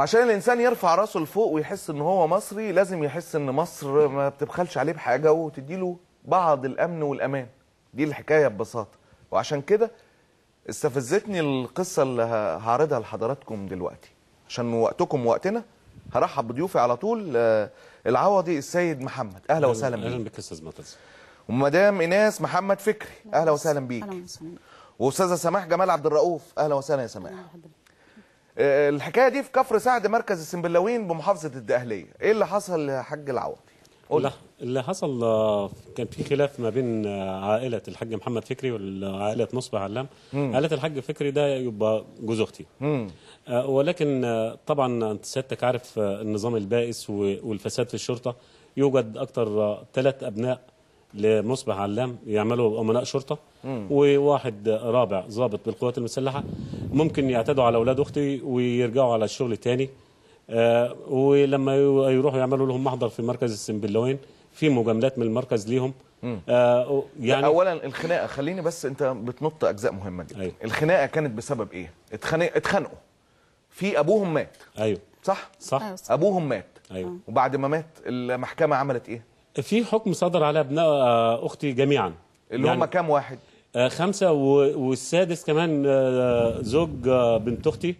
وعشان الانسان يرفع راسه لفوق ويحس ان هو مصري لازم يحس ان مصر ما بتبخلش عليه بحاجه وتديله بعض الامن والامان دي الحكايه ببساطه وعشان كده استفزتني القصه اللي هعرضها لحضراتكم دلوقتي عشان وقتكم وقتنا هرحب بضيوفي على طول آه، العوضي السيد محمد اهلا وسهلا بيك اهلا بك استاذ معتز ومدام ايناس محمد فكري اهلا وسهلا بيك اهلا وسهلا واستاذه سماح جمال عبد الرؤوف اهلا وسهلا يا سماح اهلا الحكايه دي في كفر سعد مركز السنبلاوين بمحافظه الدقهليه ايه اللي حصل يا حاج العوضي قول اللي حصل آه، كان في خلاف ما بين آه، عائله الحاج محمد فكري وعائله نصب علام عائله الحاج فكري ده يبقى جوز اختي آه، ولكن طبعا انت سيادتك عارف النظام البائس والفساد في الشرطه يوجد اكثر ثلاث ابناء لمصبح علام يعملوا امناء شرطه مم. وواحد رابع ضابط بالقوات المسلحه ممكن يعتدوا على اولاد اختي ويرجعوا على الشغل تاني آه ولما يروحوا يعملوا لهم محضر في مركز السنبلوين في مجاملات من المركز ليهم آه يعني اولا الخناقه خليني بس انت بتنط اجزاء مهمه جدا أيوه. الخناقه كانت بسبب ايه اتخانق اتخانقوا في ابوهم مات ايوه صح أيوه، صح. ابوهم مات ايوه وبعد ما مات المحكمه عملت ايه في حكم صدر على ابناء آه، اختي جميعا اللي يعني هم كام واحد؟ آه، خمسة والسادس كمان آه، زوج بنت اختي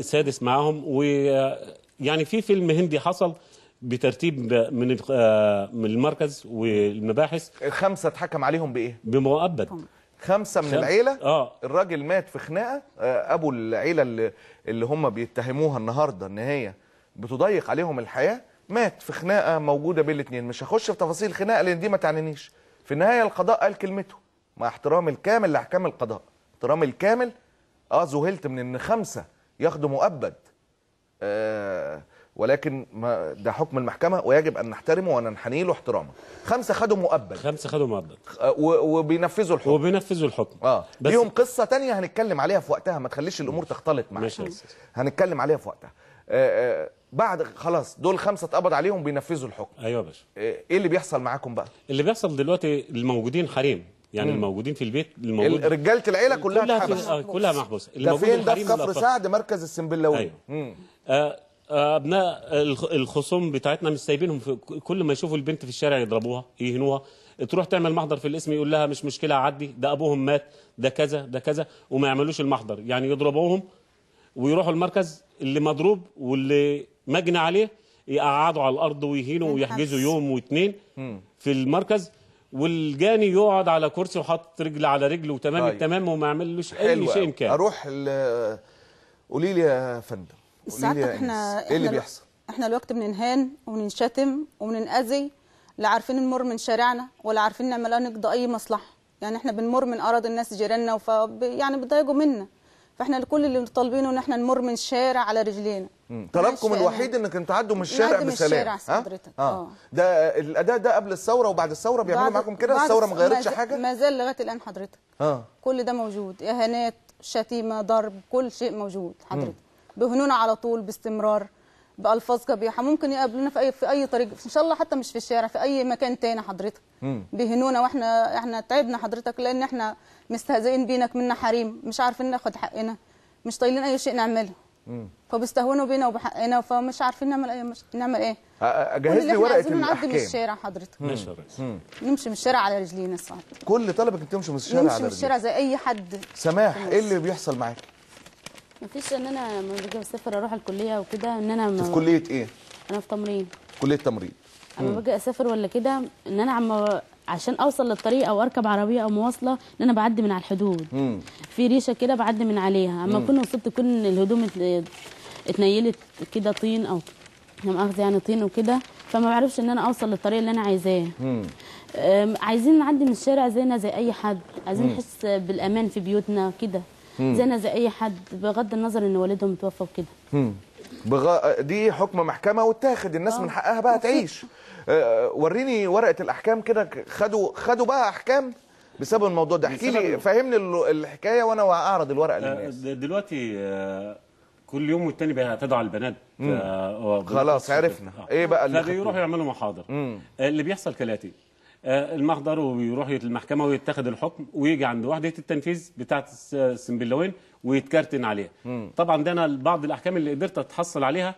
سادس معاهم ويعني في فيلم هندي حصل بترتيب من من المركز والمباحث الخمسه اتحكم عليهم بايه؟ بمؤبد خمسه من خمسة. العيله اه الراجل مات في خناقه ابو العيله اللي هم بيتهموها النهارده ان هي بتضيق عليهم الحياه مات في خناقه موجوده بين الاثنين مش هخش في تفاصيل الخناقه لان دي ما تعنينيش في النهايه القضاء قال كلمته مع احترامي الكامل لاحكام القضاء احترامي الكامل اه ذهلت من ان خمسه ياخدوا مؤبد آه ولكن ما ده حكم المحكمه ويجب ان نحترمه وننحني له احتراما خمسه خدوا مؤبد خمسه خدوا مؤبد آه، وبينفذوا الحكم وبينفذوا الحكم اه بس ليهم قصه تانية هنتكلم عليها في وقتها ما تخليش الامور تختلط معاك هنتكلم عليها في وقتها آه آه بعد خلاص دول خمسه اتقبض عليهم بينفذوا الحكم ايوه يا باشا إيه،, ايه اللي بيحصل معاكم بقى اللي بيحصل دلوقتي الموجودين حريم يعني مم. الموجودين في البيت الموجود رجاله العيله كلها كلها محبوس. في... آه، كلها محبوسه ده فين ده في كفر سعد مركز السنبلاوي ايوه آه، آه، ابناء الخصوم بتاعتنا مش سايبينهم في كل ما يشوفوا البنت في الشارع يضربوها يهنوها تروح تعمل محضر في الاسم يقول لها مش مشكله عدي ده ابوهم مات ده كذا ده كذا وما يعملوش المحضر يعني يضربوهم ويروحوا المركز اللي مضروب واللي مجني عليه يقعدوا على الارض ويهينوا ويحجزوا يوم واثنين في المركز والجاني يقعد على كرسي وحط رجل على رجل وتمام طيب. التمام وما يعملوش اي شيء امكان اروح قولي لي يا فندم قولي لي احنا ايه اللي بيحصل احنا الوقت بننهان وبنشتم وبننأذي لا عارفين نمر من شارعنا ولا عارفين نعمل نقضي اي مصلحه يعني احنا بنمر من اراضي الناس جيراننا وف يعني بيضايقوا منا فاحنا كل اللي طالبينه ان احنا نمر من الشارع على رجلينا طلبكم يعني. الوحيد انك تعدوا من الشارع بسلام من الشارع حضرتك. آه. آه. ده الاداء ده قبل الثوره وبعد الثوره بيعملوا معاكم كده الثوره ما غيرتش حاجه ما زال لغايه الان حضرتك اه كل ده موجود اهانات شتيمه ضرب كل شيء موجود حضرتك بيهنونا على طول باستمرار بالفاظ قبيحه ممكن يقابلونا في اي في اي طريق ان شاء الله حتى مش في الشارع في اي مكان تاني حضرتك بيهنونا واحنا احنا تعبنا حضرتك لان احنا مستهزئين بينك منا حريم مش عارفين ناخد حقنا مش طايلين اي شيء نعمله فبيستهونوا بينا وبحقنا فمش عارفين نعمل اي مش... نعمل ايه جهز لي ورقه الاحكام نعدي من الشارع حضرتك ماشي نمشي من الشارع على رجلينا الصعب كل طلبك انت تمشي من الشارع على رجلينا نمشي من الشارع زي اي حد سماح ايه اللي بيحصل معاك مفيش ان انا لما باجي اسافر اروح الكليه وكده ان انا في كليه ايه انا في تمريض كليه تمريض اما باجي اسافر ولا كده ان انا عم عشان اوصل للطريق او اركب عربيه او مواصله ان انا بعدي من على الحدود مم. في ريشه كده بعدي من عليها اما كنا وصلت تكون الهدوم اتنيلت كده طين او مؤاخذه يعني طين وكده فما بعرفش ان انا اوصل للطريق اللي انا عايزاه عايزين نعدي من الشارع زينا زي اي حد عايزين نحس بالامان في بيوتنا كده زينا زي اي حد بغض النظر ان والدهم متوفى وكده بغ... دي حكم محكمه واتاخد الناس من آه. حقها بقى تعيش آه، وريني ورقه الاحكام كده خدوا خدوا بقى احكام بسبب الموضوع ده احكي لي فهمني الحكايه وانا اعرض الورقه آه، للناس دلوقتي كل يوم والتاني بيعتدوا على البنات خلاص عرفنا ايه بقى اللي يروحوا يعملوا محاضر اللي بيحصل كالاتي آه، المحضر ويروح المحكمة ويتخذ الحكم ويجي عند وحده التنفيذ بتاعه السنبلوين ويتكرتن عليها مم. طبعا ده انا بعض الاحكام اللي قدرت اتحصل عليها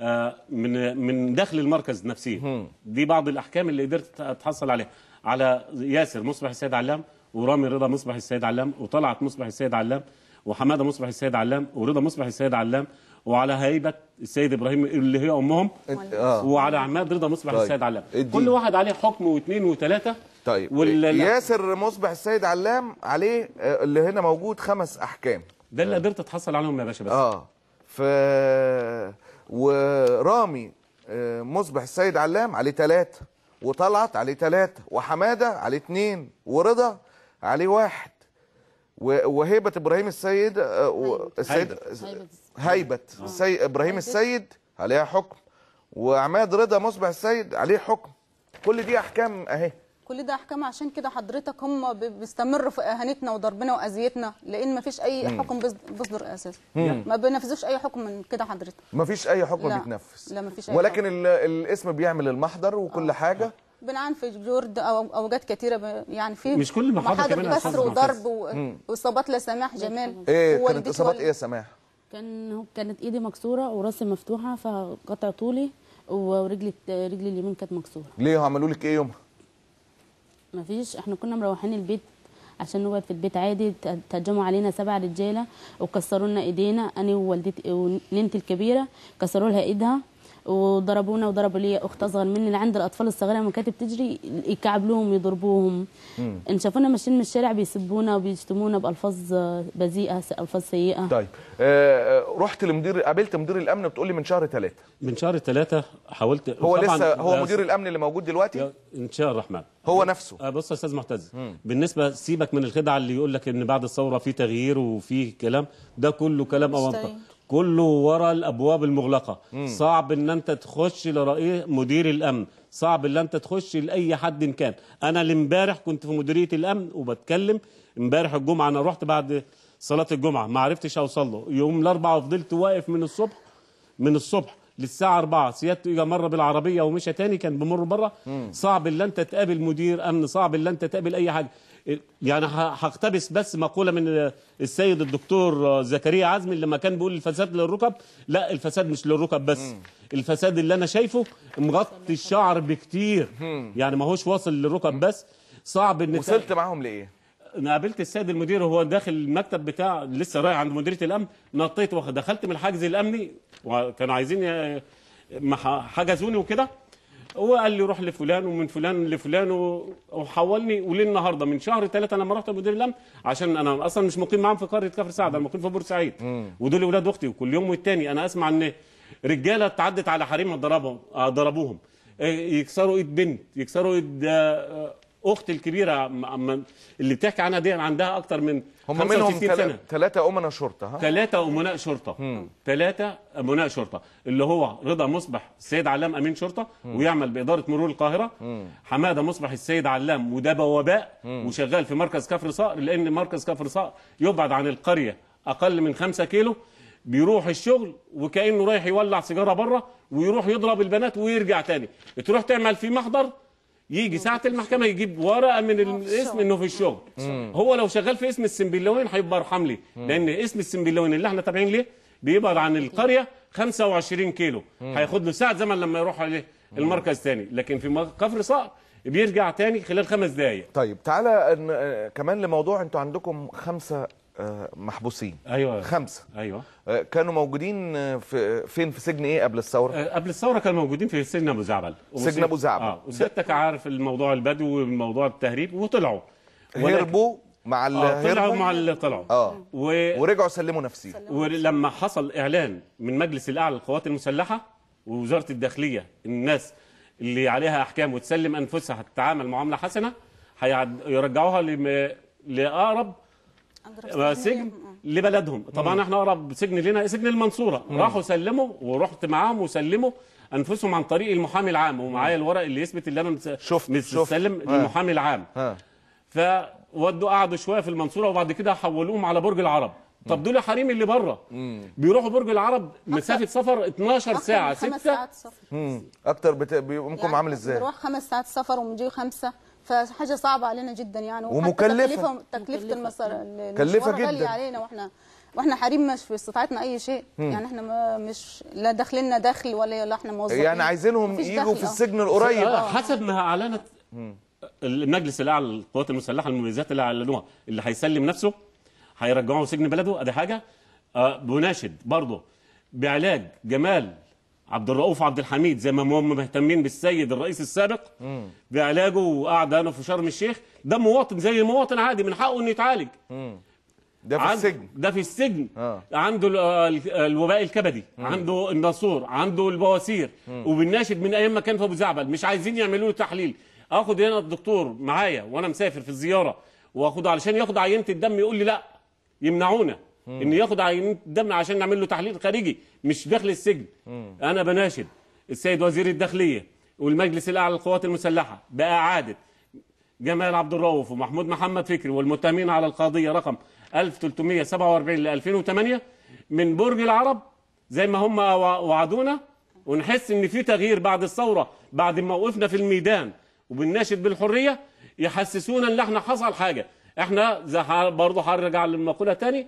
آه، من من داخل المركز نفسيا دي بعض الاحكام اللي قدرت اتحصل عليها على ياسر مصبح السيد علام ورامي رضا مصبح السيد علام وطلعت مصبح السيد علام وحماده مصبح السيد علام ورضا مصبح السيد علام وعلى هيبه السيد ابراهيم اللي هي امهم آه. وعلى عماد رضا مصبح طيب. السيد علام كل واحد عليه حكم واثنين وثلاثه طيب وال... ياسر مصبح السيد علام عليه آه، اللي هنا موجود خمس احكام ده اللي قدرت اتحصل عليهم يا باشا بس اه ف ورامي آه، مصبح السيد علام عليه ثلاثه وطلعت عليه ثلاثه وحماده عليه اثنين ورضا عليه واحد وهيبه ابراهيم السيد آه، السيد هيبه السيد آه. ابراهيم السيد عليها حكم وعماد رضا مصبح السيد عليه حكم كل دي احكام اهي كل ده احكام عشان كده حضرتك هم بيستمروا في اهانتنا وضربنا واذيتنا لان ما فيش اي حكم بيصدر اساسا ما بينفذوش اي حكم من كده حضرتك ما فيش اي حكم بيتنفذ لا ما فيش أي ولكن حكم. الاسم بيعمل المحضر وكل آه. حاجه آه. بنعاني في جورد او اوجات كتيره يعني في مش كل المحاضر كمان كسر وضرب واصابات لا سماح جمال ايه كانت اصابات ايه يا سماح؟ كان كانت ايدي مكسوره وراسي مفتوحه فقطع طولي ورجلي رجلي اليمين كانت مكسوره ليه عملوا لك ايه يومها؟ مفيش احنا كنا مروحين البيت عشان نقعد في البيت عادي تهجموا علينا سبع رجاله وكسروا لنا ايدينا انا ووالدتي وننتي الكبيره كسروا لها ايدها وضربونا وضربوا لي اخت اصغر مني اللي عند الاطفال الصغيره لما كانت بتجري يكعبلوهم يضربوهم ان شافونا ماشيين من الشارع بيسبونا وبيشتمونا بالفاظ بذيئه الفاظ سيئه طيب آه, آه، رحت لمدير قابلت مدير الامن بتقول لي من شهر ثلاثة من شهر ثلاثة حاولت هو لسه هو مدير الامن اللي موجود دلوقتي ان شاء الرحمن هو نفسه آه بص يا استاذ معتز بالنسبه سيبك من الخدعه اللي يقول لك ان بعد الثوره في تغيير وفي كلام ده كله كلام اوانطه كله ورا الابواب المغلقه مم. صعب ان انت تخش لرئيس مدير الامن صعب ان انت تخش لاي حد إن كان انا امبارح كنت في مديريه الامن وبتكلم امبارح الجمعه انا رحت بعد صلاه الجمعه ما عرفتش اوصل له يوم الاربعاء وفضلت واقف من الصبح من الصبح للساعه 4 سيادته اجى مره بالعربيه ومشى تاني كان بمر بره صعب ان انت تقابل مدير امن صعب ان انت تقابل اي حاجه يعني هقتبس بس مقولة من السيد الدكتور زكريا عزمي لما كان بيقول الفساد للركب لا الفساد مش للركب بس الفساد اللي أنا شايفه مغطي الشعر بكتير يعني ما هوش واصل للركب بس صعب ان وصلت معاهم لإيه؟ انا قابلت السيد المدير وهو داخل المكتب بتاع لسه رايح عند مديريه الامن نطيت ودخلت من الحاجز الامني وكانوا عايزين حجزوني وكده هو قال لي روح لفلان ومن فلان لفلان وحولني وليه النهارده من شهر ثلاثه ما رحت مدير الامن عشان انا اصلا مش مقيم معاهم في قريه كفر سعد انا مقيم في بورسعيد ودول اولاد اختي وكل يوم والتاني انا اسمع ان رجاله تعدت على حريم ضربهم ضربوهم إيه، يكسروا ايد بنت يكسروا ايد آه، اختي الكبيره اللي بتحكي عنها دي عندها اكتر من هم منهم ثلاثه امناء شرطه ها ثلاثه امناء شرطه ثلاثه امناء شرطه اللي هو رضا مصبح السيد علام امين شرطه مم. ويعمل باداره مرور القاهره مم. حماده مصبح السيد علام وده بواباء وشغال في مركز كفر صقر لان مركز كفر صقر يبعد عن القريه اقل من 5 كيلو بيروح الشغل وكانه رايح يولع سيجاره بره ويروح يضرب البنات ويرجع تاني تروح تعمل في محضر يجي ساعه المحكمه يجيب ورقه من الاسم انه في الشغل هو لو شغال في اسم السنبلاوين هيبقى ارحم لي لان اسم السنبلاوين اللي احنا تابعين ليه بيبعد عن القريه 25 كيلو هياخد له ساعه زمن لما يروح عليه المركز ثاني لكن في كفر صقر بيرجع تاني خلال خمس دقايق طيب تعالى آه، كمان لموضوع انتوا عندكم خمسه آه، محبوسين ايوه خمسه ايوه آه، كانوا موجودين في فين في سجن ايه قبل الثوره آه، قبل الثوره كانوا موجودين في سجن ابو زعبل سجن ابو زعبل اه وسيادتك عارف الموضوع البدو وموضوع التهريب وطلعوا هربوا مع اللي آه طلعوا مع اللي طلعوا اه و... ورجعوا سلموا نفسهم ولما حصل اعلان من مجلس الاعلى للقوات المسلحه ووزاره الداخليه الناس اللي عليها احكام وتسلم انفسها هتتعامل معامله حسنه هيرجعوها لم... لاقرب سجن اه. لبلدهم طبعا احنا اقرب سجن لنا إيه؟ سجن المنصوره راحوا سلموا ورحت معاهم وسلموا انفسهم عن طريق المحامي العام ومعايا الورق اللي يثبت ان انا شفت مسلم للمحامي العام فودوا قعدوا شويه في المنصوره وبعد كده حولوهم على برج العرب طب دول حريم اللي بره بيروحوا برج العرب مسافه سفر 12 ساعه 6 ساعات سفر اكتر بت... بيقومكم يعني عامل ازاي؟ بيروح خمس ساعات سفر وبنجي خمسه فحاجه صعبه علينا جدا يعني ومكلفه تكلفه, تكلفة المسار مكلفه جدا غاليه علينا واحنا واحنا حريم مش في استطاعتنا اي شيء مم. يعني احنا ما مش لا داخل دخل ولا لا احنا موظفين يعني عايزينهم يجوا في السجن القريب آه. آه، حسب ما اعلنت المجلس الاعلى للقوات المسلحه المميزات اللي اعلنوها اللي هيسلم نفسه هيرجعوه سجن بلده ادي حاجه آه بناشد برضه بعلاج جمال عبد الرؤوف عبد الحميد زي ما هم مهتمين بالسيد الرئيس السابق بعلاجه وقعد هنا في شرم الشيخ ده مواطن زي مواطن عادي من حقه انه يتعالج ده في السجن ده في السجن آه. عنده الوباء الكبدي مم. عنده الناسور عنده البواسير وبالناشد من ايام ما كان في ابو زعبل مش عايزين يعملوا له تحليل اخد هنا الدكتور معايا وانا مسافر في الزياره واخده علشان ياخد عينه الدم يقول لي لا يمنعونا ان ياخد عينه دم عشان نعمل له تحليل خارجي مش داخل السجن انا بناشد السيد وزير الداخليه والمجلس الاعلى للقوات المسلحه باعاده جمال عبد الرؤوف ومحمود محمد فكري والمتهمين على القضيه رقم 1347 ل 2008 من برج العرب زي ما هم وعدونا ونحس ان في تغيير بعد الثوره بعد ما وقفنا في الميدان وبنناشد بالحريه يحسسونا ان احنا حصل حاجه احنا برضه هرجع للمقوله تاني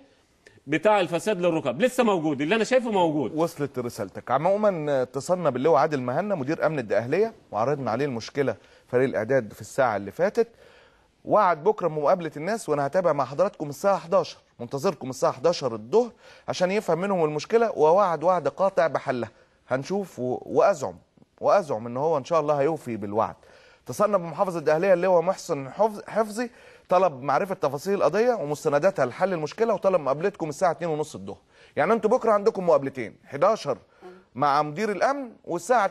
بتاع الفساد للركب لسه موجود اللي انا شايفه موجود وصلت رسالتك عموما اتصلنا آه، باللواء عادل مهنا مدير امن الدقهليه وعرضنا عليه المشكله فريق الاعداد في الساعه اللي فاتت وعد بكره مقابله الناس وانا هتابع مع حضراتكم الساعه 11 منتظركم الساعه 11 الظهر عشان يفهم منهم المشكله ووعد وعد قاطع بحلها هنشوف وازعم وازعم ان هو ان شاء الله هيوفي بالوعد اتصلنا بمحافظه الدقهليه اللي هو محسن حفظي طلب معرفه تفاصيل القضيه ومستنداتها لحل المشكله وطلب مقابلتكم الساعه 2:30 الظهر يعني انتوا بكره عندكم مقابلتين 11 مع مدير الامن والساعه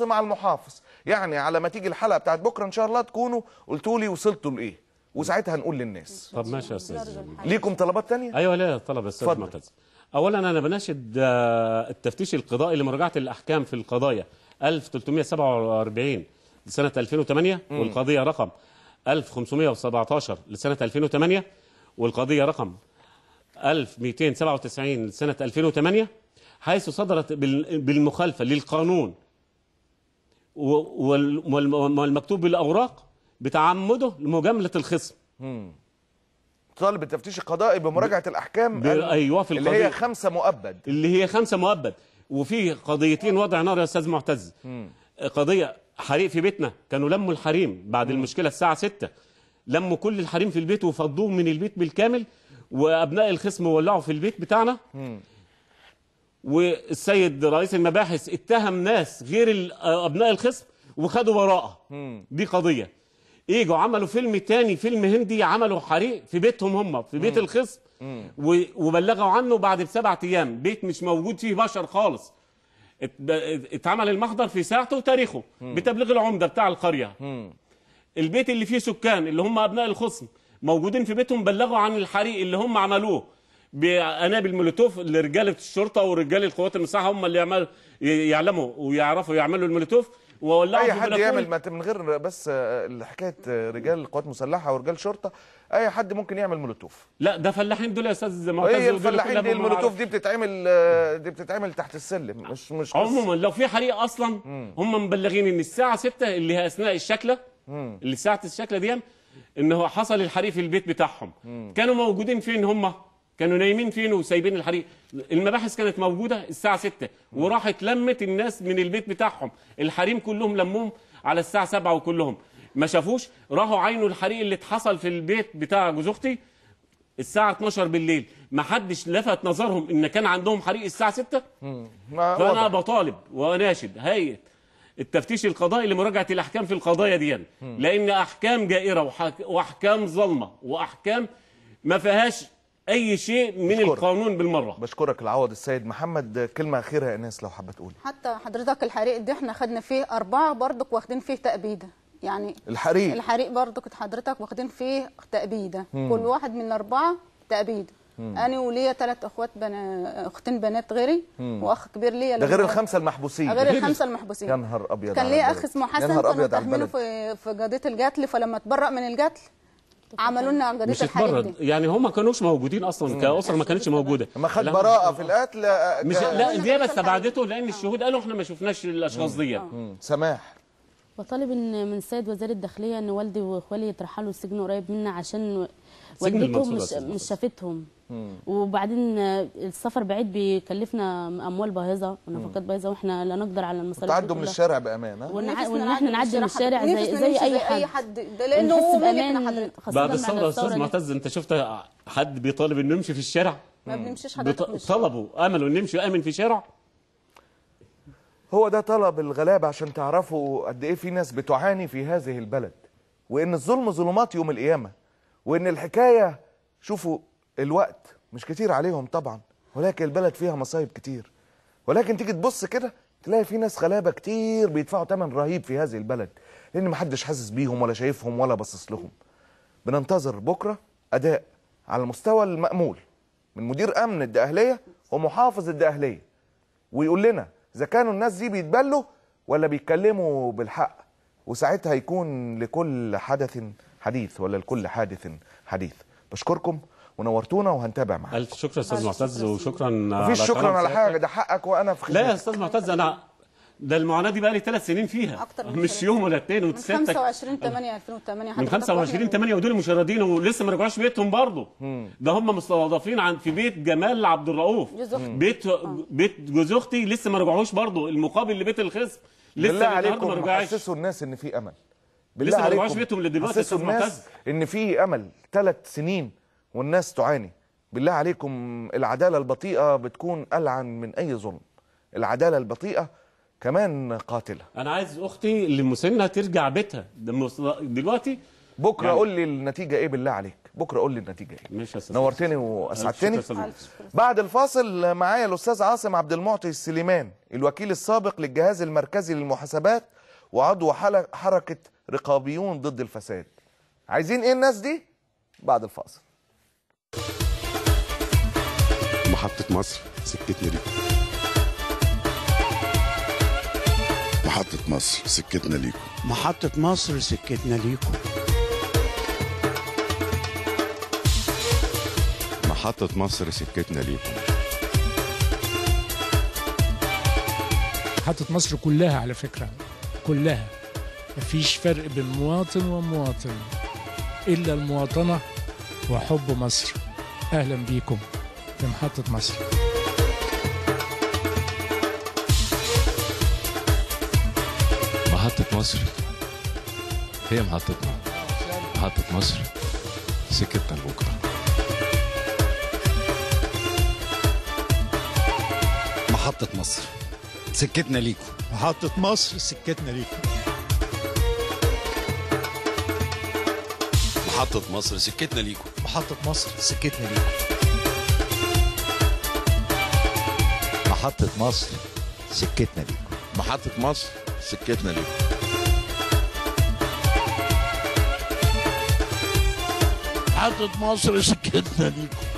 2:30 مع المحافظ يعني على ما تيجي الحلقه بتاعت بكره ان شاء الله تكونوا قلتوا لي وصلتوا لايه وساعتها هنقول للناس طب ماشي يا استاذ ليكم طلبات ثانيه ايوه لا طلب استاذ معتز اولا انا بناشد آه، التفتيش القضائي لمراجعه الاحكام في القضايا 1347 لسنه 2008 والقضيه رقم 1517 لسنة 2008 والقضية رقم 1297 لسنة 2008 حيث صدرت بالمخالفة للقانون والمكتوب بالأوراق بتعمده لمجاملة الخصم طالب التفتيش القضائي بمراجعة الأحكام أيوة في اللي هي خمسة مؤبد اللي هي خمسة مؤبد وفي قضيتين وضع نار يا أستاذ معتز قضية حريق في بيتنا كانوا لموا الحريم بعد المشكلة الساعة 6 لموا كل الحريم في البيت وفضوه من البيت بالكامل وأبناء الخصم ولعوا في البيت بتاعنا والسيد رئيس المباحث اتهم ناس غير أبناء الخصم وخدوا براءة دي قضية ايجوا عملوا فيلم تاني فيلم هندي عملوا حريق في بيتهم هم في بيت الخصم وبلغوا عنه بعد بسبعة ايام بيت مش موجود فيه بشر خالص اتعمل المحضر في ساعته وتاريخه بتبليغ العمده بتاع القريه البيت اللي فيه سكان اللي هم ابناء الخصم موجودين في بيتهم بلغوا عن الحريق اللي هم عملوه بقنابل مولوتوف لرجاله الشرطه ورجال القوات المسلحه هم اللي يعملوا يعلموا ويعرفوا يعملوا المولوتوف واولعه اي حد يعمل من غير بس آه، حكايه آه، رجال قوات مسلحه ورجال شرطه اي حد ممكن يعمل مولوتوف لا ده فلاحين دول يا استاذ معتز هي إيه الفلاحين دي المولوتوف دي بتتعمل آه، دي بتتعمل تحت السلم مش مش عموما لو في حريق اصلا هم مبلغين ان الساعه 6 اللي هي اثناء الشكله اللي ساعه الشكله دي ان هو حصل الحريق في البيت بتاعهم كانوا موجودين فين هم كانوا نايمين فين وسايبين الحريق المباحث كانت موجوده الساعه 6 وراحت لمت الناس من البيت بتاعهم الحريم كلهم لمهم على الساعه 7 وكلهم ما شافوش راحوا عينوا الحريق اللي اتحصل في البيت بتاع جوز اختي الساعة 12 بالليل ما حدش لفت نظرهم ان كان عندهم حريق الساعة 6 فانا بطالب واناشد هيئة التفتيش القضائي لمراجعة الاحكام في القضايا دي لان احكام جائرة واحكام ظلمة واحكام ما فيهاش اي شيء من بشكرك. القانون بالمره بشكرك العوض السيد محمد كلمه اخيره يا انس لو حابه تقولي حتى حضرتك الحريق ده احنا خدنا فيه اربعه برضك واخدين فيه تأبيده يعني الحريق الحريق برضك حضرتك واخدين فيه تأبيده مم. كل واحد من الاربعه تأبيده انا وليا ثلاث اخوات بنا... اختين بنات غيري مم. واخ كبير ليا ده غير الخمسه المحبوسين غير الخمسه المحبوسين يا نهار ابيض كان ليا اخ اسمه حسن كان في في قضيه القتل فلما اتبرأ من القتل عملوا لنا عمليه الحاجات دي يعني هم ما كانوش موجودين اصلا كاسره ما كانتش موجوده ما خد براءه في القتل آه، آه، مش لا دي بس استبعدته لان الشهود قالوا احنا ما شفناش الاشخاص دي سماح بطالب ان من السيد وزير الداخليه ان والدي واخوالي يترحلوا السجن قريب منا عشان والدتهم مش مش شافتهم وبعدين السفر بعيد بيكلفنا اموال باهظه ونفقات باهظه واحنا لا نقدر على المصاريف تعدوا من الشارع بامانه وان احنا نعدي من الشارع زي زي, زي اي حد, حد. ده لانه هو بامان بعد الثوره استاذ معتز انت شفت حد بيطالب انه يمشي في الشارع ما بنمشيش حضرتك طلبوا املوا انه يمشي امن في شارع هو ده طلب الغلابه عشان تعرفوا قد ايه في ناس بتعاني في هذه البلد وان الظلم ظلمات يوم القيامه وان الحكايه شوفوا الوقت مش كتير عليهم طبعا ولكن البلد فيها مصايب كتير ولكن تيجي تبص كده تلاقي في ناس غلابه كتير بيدفعوا ثمن رهيب في هذه البلد لان محدش حاسس بيهم ولا شايفهم ولا باصص لهم بننتظر بكره اداء على المستوى المأمول من مدير امن الدقهليه ومحافظ الدقهليه ويقول لنا اذا كانوا الناس دي بيتبلوا ولا بيتكلموا بالحق وساعتها يكون لكل حدث حديث ولا لكل حادث حديث بشكركم ونورتونا وهنتابع معاك الف شكر استاذ معتز وشكرا مفيش شكرا على حاجه ده حقك وانا في خدمتك لا يا استاذ معتز انا ده المعاناه دي بقى لي ثلاث سنين فيها أكتر من مش يوم ولا اثنين وتسيبك من 25 8 2008 من 25 8 ودول مشردين ولسه ما رجعوش بيتهم برضه ده هم مستوظفين عن في بيت جمال عبد الرؤوف بيت آه. بيت جوز اختي لسه ما رجعوش برضه المقابل لبيت الخصم لسه بالله عليكم حسسوا الناس ان في امل بالله لسه عليكم ما رجعوش بيتهم لدلوقتي حسسوا الناس ان في امل ثلاث سنين والناس تعاني بالله عليكم العدالة البطيئة بتكون ألعن من أي ظلم العدالة البطيئة كمان قاتلة أنا عايز أختي اللي مسنها ترجع بيتها دلوقتي بكرة يعني... قول لي النتيجة إيه بالله عليك بكرة قول لي النتيجة إيه مش أستاذ نورتني وأسعدتني بعد الفاصل معايا الأستاذ عاصم عبد المعطي السليمان الوكيل السابق للجهاز المركزي للمحاسبات وعضو حركة رقابيون ضد الفساد عايزين إيه الناس دي؟ بعد الفاصل محطة مصر سكتنا ليكم محطة مصر سكتنا ليكم محطة مصر سكتنا ليكم محطة مصر سكتنا ليكم محطة مصر كلها على فكرة كلها مفيش فرق بين مواطن ومواطن إلا المواطنة وحب مصر أهلا بيكم في محطة مصر محطة مصر هي محطتنا محطة مصر سكتنا لبكرة محطة مصر سكتنا ليكم محطة مصر سكتنا ليكم محطة مصر سكتنا ليكم محطة مصر سكتنا ليكم محطة مصر سكتنا ليكم محطة مصر سكتنا ليكم محطة مصر سكتنا ليكم